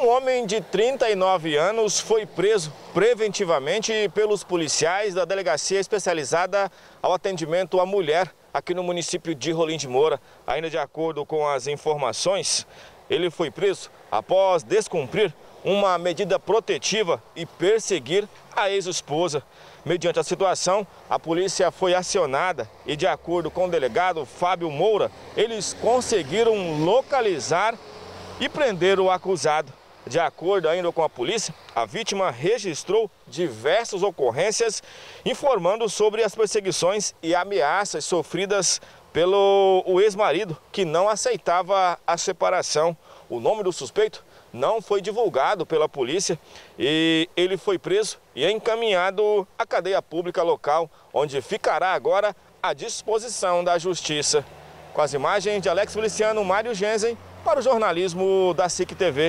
Um homem de 39 anos foi preso preventivamente pelos policiais da delegacia especializada ao atendimento à mulher aqui no município de Rolim de Moura. Ainda de acordo com as informações, ele foi preso após descumprir uma medida protetiva e perseguir a ex-esposa. Mediante a situação, a polícia foi acionada e, de acordo com o delegado Fábio Moura, eles conseguiram localizar e prender o acusado. De acordo ainda com a polícia, a vítima registrou diversas ocorrências informando sobre as perseguições e ameaças sofridas pelo o ex-marido, que não aceitava a separação. O nome do suspeito não foi divulgado pela polícia e ele foi preso e encaminhado à cadeia pública local, onde ficará agora à disposição da justiça. Com as imagens de Alex Feliciano, Mário Genzen, para o jornalismo da SIC TV.